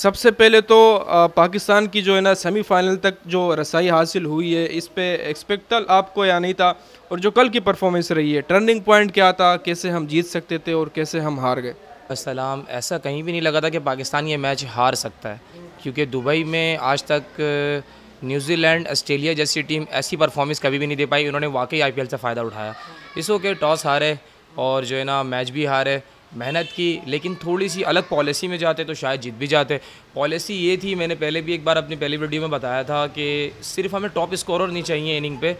सबसे पहले तो पाकिस्तान की जो है ना सेमीफाइनल तक जो रसाई हासिल हुई है इस पे एक्सपेक्टल आपको या नहीं था और जो कल की परफॉर्मेंस रही है टर्निंग पॉइंट क्या था कैसे हम जीत सकते थे और कैसे हम हार गए असलम ऐसा कहीं भी नहीं लगा था कि पाकिस्तान ये मैच हार सकता है क्योंकि दुबई में आज तक न्यूजीलैंड ऑस्ट्रेलिया जैसी टीम ऐसी परफॉर्मेंस कभी भी नहीं दे पाई उन्होंने वाकई आई से फ़ायदा उठाया इस के टॉस हारे और जो है ना मैच भी हारे मेहनत की लेकिन थोड़ी सी अलग पॉलिसी में जाते तो शायद जीत भी जाते पॉलिसी ये थी मैंने पहले भी एक बार अपनी पहली वीडियो में बताया था कि सिर्फ हमें टॉप स्कोरर नहीं चाहिए इनिंग पे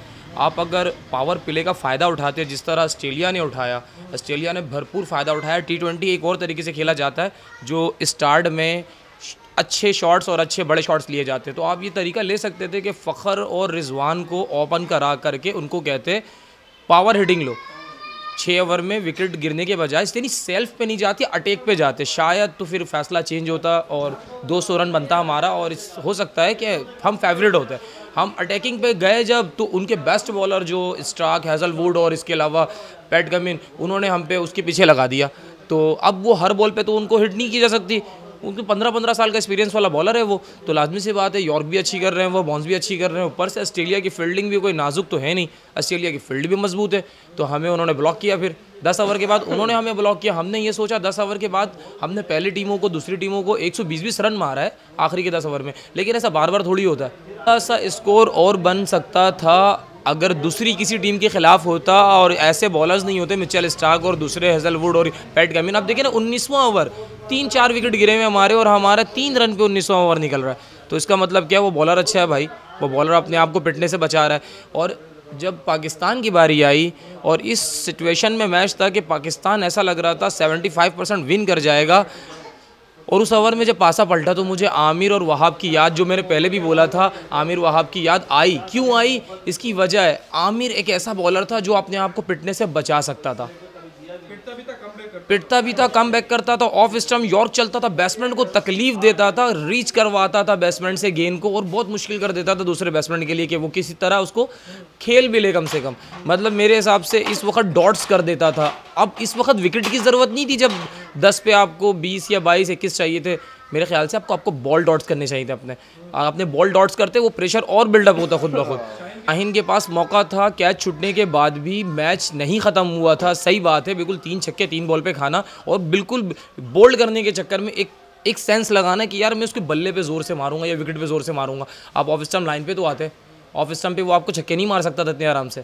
आप अगर पावर प्ले का फ़ायदा उठाते जिस तरह ऑस्ट्रेलिया ने उठाया ऑस्ट्रेलिया ने भरपूर फ़ायदा उठाया टी ट्वेंटी एक और तरीके से खेला जाता है जो स्टार्ट में अच्छे शॉट्स और अच्छे बड़े शॉट्स लिए जाते तो आप ये तरीका ले सकते थे कि फ़खर और रिजवान को ओपन करा करके उनको कहते पावर हिटिंग लो छः ओवर में विकेट गिरने के बजाय स्टेनी सेल्फ पे नहीं जाती अटैक पे जाते शायद तो फिर फैसला चेंज होता और 200 रन बनता हमारा और इस हो सकता है कि हम फेवरेट होते हैं हम अटैकिंग पे गए जब तो उनके बेस्ट बॉलर जो स्ट्राक हैजलवुड और इसके अलावा पैट गमिन उन्होंने हम पे उसके पीछे लगा दिया तो अब वो हर बॉल पर तो उनको हिट नहीं की जा सकती उनके पंद्रह पंद्रह साल का एक्सपीरियंस वाला बॉलर है वो तो लाजमी सी बात है यॉर्क भी अच्छी कर रहे हैं वो बॉन्स भी अच्छी कर रहे हैं ऊपर से ऑस्ट्रेलिया की फील्डिंग भी कोई नाजुक तो है नहीं ऑस्ट्रेलिया की फील्ड भी मजबूत है तो हमें उन्होंने ब्लॉक किया फिर दस ओवर के बाद उन्होंने हमें ब्लॉक किया हमने ये सोचा दस ओवर के बाद हमने पहली टीमों को दूसरी टीमों को एक सौ बीस बीस रन मारा है आखिरी के दस ओवर में लेकिन ऐसा बार बार थोड़ी होता है ऐसा स्कोर और बन सकता था अगर दूसरी किसी टीम के खिलाफ होता और ऐसे बॉलर्स नहीं होते मिचेल स्टार्क और दूसरे हेजलवुड और पैट गमिन आप देखें ना उन्नीसवा ओवर तीन चार विकेट गिरे हुए हमारे और हमारा तीन रन पे उन्नीसवा ओवर निकल रहा है तो इसका मतलब क्या है वो बॉलर अच्छा है भाई वो बॉलर अपने आप को पिटने से बचा रहा है और जब पाकिस्तान की बारी आई और इस सिचुएशन में मैच था कि पाकिस्तान ऐसा लग रहा था 75 परसेंट विन कर जाएगा और उस ओवर में जब पासा पलटा तो मुझे आमिर और वहाब की याद जो मैंने पहले भी बोला था आमिर वहाब की याद आई क्यों आई इसकी वजह है आमिर एक ऐसा बॉलर था जो अपने आप को पिटने से बचा सकता था पिटता भी था कम बैक करता था ऑफ स्टम यॉर्क चलता था बैट्समैन को तकलीफ देता था रीच करवाता था बैट्समैन से गेंद को और बहुत मुश्किल कर देता था दूसरे बैट्समैन के लिए कि वो किसी तरह उसको खेल भी ले कम से कम मतलब मेरे हिसाब से इस वक्त डॉट्स कर देता था अब इस वक्त विकेट की ज़रूरत नहीं थी जब दस पे आपको बीस या बाईस इक्कीस चाहिए थे मेरे ख्याल से आपको आपको बॉल डॉट्स करने चाहिए थे अपने आपने बॉल डॉट्स करते वो प्रेशर और बिल्डअप होता खुद ब खुद আহিन के पास मौका था कैच छुटने के बाद भी मैच नहीं ख़त्म हुआ था सही बात है बिल्कुल तीन छक्के तीन बॉल पे खाना और बिल्कुल बोल्ड करने के चक्कर में एक एक सेंस लगाना कि यार मैं उसके बल्ले पे ज़ोर से मारूंगा या विकेट पे ज़ोर से मारूंगा आप ऑफिस टाइम लाइन पे तो आते ऑफिस टाइम पे वो आपको छक्के नहीं मार सकता था इतने आराम से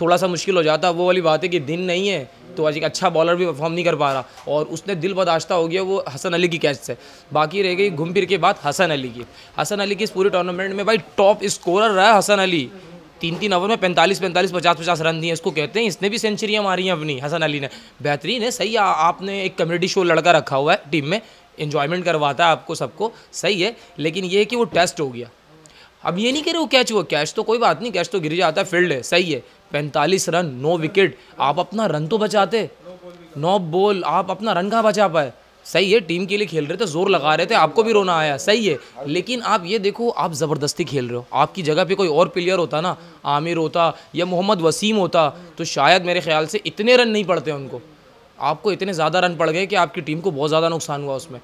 थोड़ा सा मुश्किल हो जाता वो वाली बात है कि दिन नहीं है तो आज एक अच्छा बॉलर भी परफॉर्म नहीं कर पा रहा और उसने दिल बदाश्ता हो गया वो हसन अली की कैच से बाकी रह गई घूम फिर के बाद हसन अली की हसन अली की इस पूरे टूर्नामेंट में भाई टॉप स्कोरर रहा है हसन अली तीन तीन ओवर में पैंतालीस पैंतालीस पचास पचास रन दिए इसको कहते हैं इसने भी सेंचुरियाँ मारी हैं अपनी हसन अली ने बेहतरीन है सही है आपने एक कम्युनिटी शो लड़का रखा हुआ है टीम में इन्जॉयमेंट करवाता है आपको सबको सही है लेकिन ये है कि वो टेस्ट हो गया अब ये नहीं कह रहे वो कैच हुआ कैच तो कोई बात नहीं कैच तो गिर जाता है फील्ड है सही है पैंतालीस रन नो विकेट आप अपना रन तो बचाते नो बॉल आप अपना रन कहाँ बचा पाए सही है टीम के लिए खेल रहे थे जोर लगा रहे थे आपको भी रोना आया सही है लेकिन आप ये देखो आप ज़बरदस्ती खेल रहे हो आपकी जगह पे कोई और प्लेयर होता ना आमिर होता या मोहम्मद वसीम होता तो शायद मेरे ख्याल से इतने रन नहीं पड़ते उनको आपको इतने ज़्यादा रन पड़ गए कि आपकी टीम को बहुत ज़्यादा नुकसान हुआ उसमें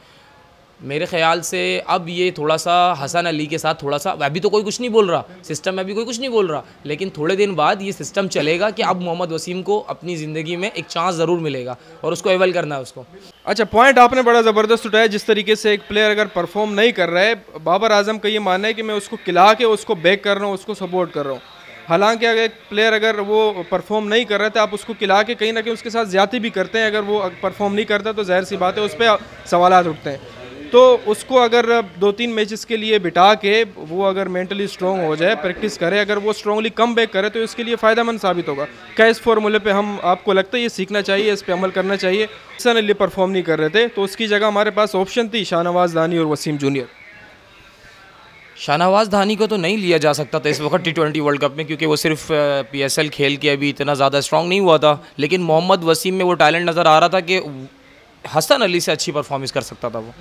मेरे ख्याल से अब ये थोड़ा सा हसन अली के साथ थोड़ा सा अभी तो कोई कुछ नहीं बोल रहा सिस्टम में अभी कोई कुछ नहीं बोल रहा लेकिन थोड़े दिन बाद ये सिस्टम चलेगा कि अब मोहम्मद वसीम को अपनी ज़िंदगी में एक चांस ज़रूर मिलेगा और उसको एवल करना है उसको अच्छा पॉइंट आपने बड़ा ज़बरदस्त उठाया जिस तरीके से एक प्लेयर अगर परफॉर्म नहीं कर रहा है बाबर आजम का ये मानना है कि मैं उसको खिला के उसको बैक कर रहा हूँ उसको सपोर्ट कर रहा हूँ हालांकि अगर एक प्लेयर अगर वो परफॉर्म नहीं कर रहा था तो आप उसको खिला के कहीं ना कहीं उसके साथ ज़्यादा भी करते हैं अगर वो परफॉर्म नहीं करता तो जाहिर सी बात है उस पर सवाल उठते हैं तो उसको अगर दो तीन मैचेस के लिए बिठा के वो अगर मेंटली स्ट्रॉन्ग हो जाए प्रैक्टिस करे अगर वो स्ट्रांगली कम बैक करे तो इसके लिए फ़ायदेमंद साबित होगा क्या इस फॉर्मूले पे हम आपको लगता है ये सीखना चाहिए इस पर अमल करना चाहिए सन अली परफॉर्म नहीं कर रहे थे तो उसकी जगह हमारे पास ऑप्शन थी शाहनवाज धानी और वसीम जूनियर शाहनवाज धानी को तो नहीं लिया जा सकता था इस वक्त टी ट्वेंटी वर्ल्ड कप में क्योंकि वो सिर्फ पीएसएल खेल के अभी इतना ज़्यादा स्ट्रॉन्ग नहीं हुआ था लेकिन मोहम्मद वसीम में वो टैलेंट नज़र आ रहा था कि हसन अली से अच्छी परफॉर्मेंस कर सकता था वो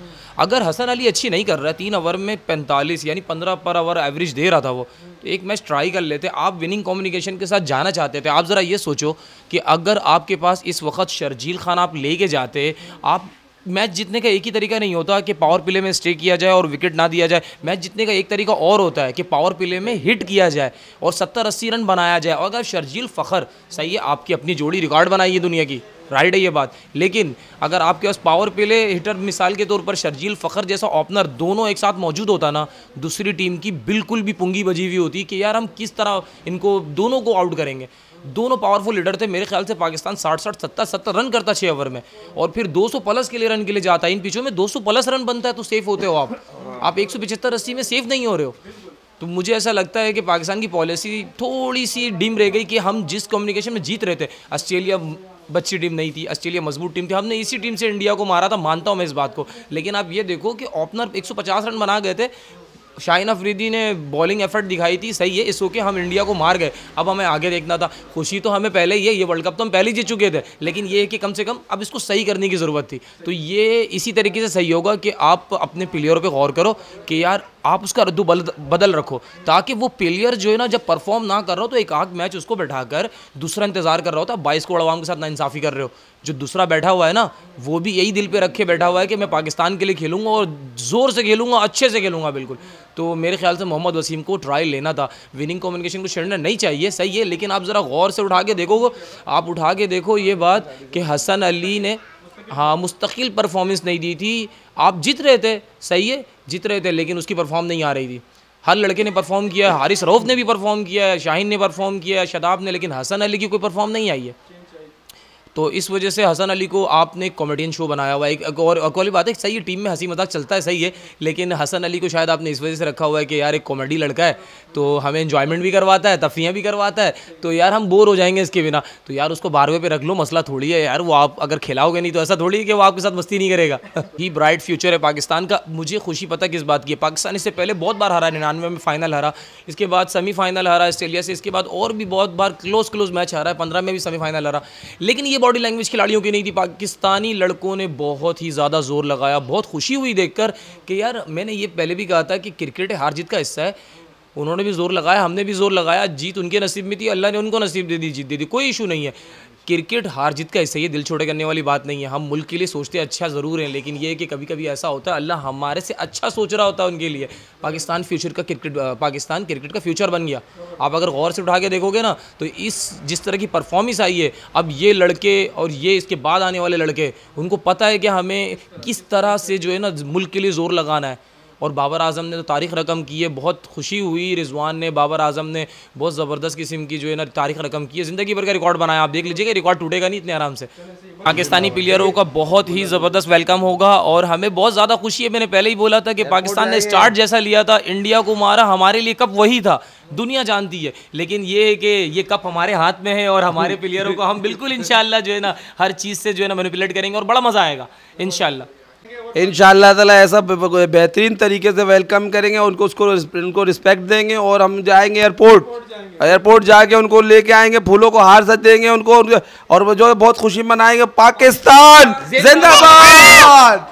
अगर हसन अली अच्छी नहीं कर रहा है तीन ओवर में पैंतालीस यानी पंद्रह पर ओवर एवरेज दे रहा था वो तो एक मैच ट्राई कर लेते आप विनिंग कम्युनिकेशन के साथ जाना चाहते थे आप ज़रा ये सोचो कि अगर आपके पास इस वक्त शर्जील खान आप लेके जाते आप मैच जीतने का एक ही तरीका नहीं होता कि पावर प्ले में स्टे किया जाए और विकेट ना दिया जाए मैच जीतने का एक तरीका और होता है कि पावर प्ले में हिट किया जाए और सत्तर अस्सी रन बनाया जाए और अगर शर्जील फ़खर सही है आपकी अपनी जोड़ी रिकॉर्ड बनाई है दुनिया की राइट है ये बात लेकिन अगर आपके पास पावर प्ले हिटर मिसाल के तौर पर शर्जील फ़खर जैसा ओपनर दोनों एक साथ मौजूद होता ना दूसरी टीम की बिल्कुल भी पुंगी बजी हुई होती कि यार हम किस तरह इनको दोनों को आउट करेंगे दोनों पावरफुल लीडर थे मेरे ख्याल से पाकिस्तान साठ साठ सत्तर सत्तर रन करता छः ओवर में और फिर 200 प्लस के लिए रन के लिए जाता है इन पिचों में 200 प्लस रन बनता है तो सेफ होते हो आप आप एक सौ पिछहत्तर अस्सी में सेफ नहीं हो रहे हो तो मुझे ऐसा लगता है कि पाकिस्तान की पॉलिसी थोड़ी सी डिम रह गई कि हम जिस कम्युनिकेशन में जीत रहे थे ऑस्ट्रेलिया बच्ची टीम नहीं थी ऑस्ट्रेलिया मजबूत टीम थी हमने इसी टीम से इंडिया को मारा था मानता हूँ मैं इस बात को लेकिन आप ये देखो कि ओपनर 150 रन बना गए थे शाहिन अफरीदी ने बॉलिंग एफर्ट दिखाई थी सही है इस ओके हम इंडिया को मार गए अब हमें आगे देखना था खुशी तो हमें पहले ही है ये वर्ल्ड कप तो हम पहले ही जीत चुके थे लेकिन ये है कि कम से कम अब इसको सही करने की ज़रूरत थी तो ये इसी तरीके से सही होगा कि आप अपने प्लेयरों पर गौर करो कि यार आप उसका रद्दू बदल रखो ताकि वो प्लेयर जो है ना जब परफॉर्म ना कर रहा हो तो एक आग मैच उसको बैठा कर दूसरा इंतजार कर रहा होता तो बाईस को अवाम के साथ ना इंसाफी कर रहे हो जो दूसरा बैठा हुआ है ना वो भी यही दिल पे रखे बैठा हुआ है कि मैं पाकिस्तान के लिए खेलूंगा और ज़ोर से खेलूंगा अच्छे से खेलूंगा बिल्कुल तो मेरे ख्याल से मोहम्मद वसीम को ट्राई लेना था विनिंग कम्युनिकेशन को छेड़ना नहीं चाहिए सही है लेकिन आप ज़रा गौर से उठा के देखो आप उठा के देखो ये बात कि हसन अली ने हाँ मुस्तकिल परफॉर्मेंस नहीं दी थी आप जीत रहे थे सही है जीत रहे थे लेकिन उसकी परफॉर्म नहीं आ रही थी हर लड़के ने परफॉर्म किया हारिस रऊफ़ ने भी परफॉर्म किया है शाहीन ने परफॉर्म किया है शदाब ने लेकिन हसन अली की कोई परफॉर्म नहीं आई है तो इस वजह से हसन अली को आपने एक कॉमेडियन शो बनाया हुआ है एक और अकोली बात है सही है टीम में हंसी मजाक चलता है सही है लेकिन हसन अली को शायद आपने इस वजह से रखा हुआ है कि यार एक कॉमेडी लड़का है तो हमें इन्जॉयमेंट भी करवाता है तफियाँ भी करवाता है तो यार हम बोर हो जाएंगे इसके बिना तो यार उसको बारहवें पे रख लो मसला थोड़ी है यार वो आप अगर खिलाओगे नहीं तो ऐसा थोड़ी है कि वो आपके साथ मस्ती नहीं करेगा ही ब्राइट फ्यूचर है पाकिस्तान का मुझे खुशी पता किस बात की है पाकिस्तान इससे पहले बहुत बार हारा निन्यानवे में फाइनल हारा इसके बाद सेमीफाइनल हारा ऑस्ट्रेलिया से इसके बाद और भी बहुत बार क्लोज क्लोज मैच हारा है पंद्रह में भी सेमीफाइनल हारा लेकिन ये बॉडी लैंग्वेज खिलाड़ियों की नहीं थी पाकिस्तानी लड़कों ने बहुत ही ज़्यादा जोर लगाया बहुत खुशी हुई देखकर कि यार मैंने ये पहले भी कहा था कि क्रिकेट हार जीत का हिस्सा है उन्होंने भी जोर लगाया हमने भी जोर लगाया जीत उनके नसीब में थी अल्लाह ने उनको नसीब दे दी जीत दे दी कोई इशू नहीं है क्रिकेट हार जीत का ऐसे ही दिल छोड़े करने वाली बात नहीं है हम मुल्क के लिए सोचते अच्छा ज़रूर हैं लेकिन ये कि कभी कभी ऐसा होता है अल्लाह हमारे से अच्छा सोच रहा होता है उनके लिए पाकिस्तान फ्यूचर का क्रिकेट पाकिस्तान क्रिकेट का फ्यूचर बन गया आप अगर गौर से उठा के देखोगे ना तो इस जिस तरह की परफॉर्मेंस आई है अब ये लड़के और ये इसके बाद आने वाले लड़के उनको पता है कि हमें किस तरह से जो है ना मुल्क के लिए ज़ोर लगाना है और बाबर आजम ने तो तारीख रकम की है बहुत खुशी हुई रिजवान ने बाबर आजम ने बहुत ज़बरदस्त किस्म की जो है ना तारीख रकम की है ज़िंदगी भर का रिकॉर्ड बनाया आप देख लीजिएगा रिकॉर्ड टूटेगा नहीं इतने आराम से पाकिस्तानी प्लेयरों का बहुत ही ज़बरदस्त वेलकम होगा और हमें बहुत ज़्यादा खुशी है मैंने पहले ही बोला था कि पाकिस्तान ने स्टार्ट जैसा लिया था इंडिया को मारा हमारे लिए कप वही था दुनिया जानती है लेकिन ये है कि ये कप हमारे हाथ में है और हमारे प्लेयरों को हम बिल्कुल इन जो है ना हर चीज़ से जो है ना मैनिपुलेट करेंगे और बड़ा मज़ा आएगा इन इन ताला ऐसा बेहतरीन तरीके से वेलकम करेंगे उनको उसको उनको रिस्पेक्ट देंगे और हम जाएंगे एयरपोर्ट एयरपोर्ट जाके उनको लेके आएंगे फूलों को हार सच देंगे उनको और वो जो बहुत खुशी मनाएंगे पाकिस्तान जिंदाबाद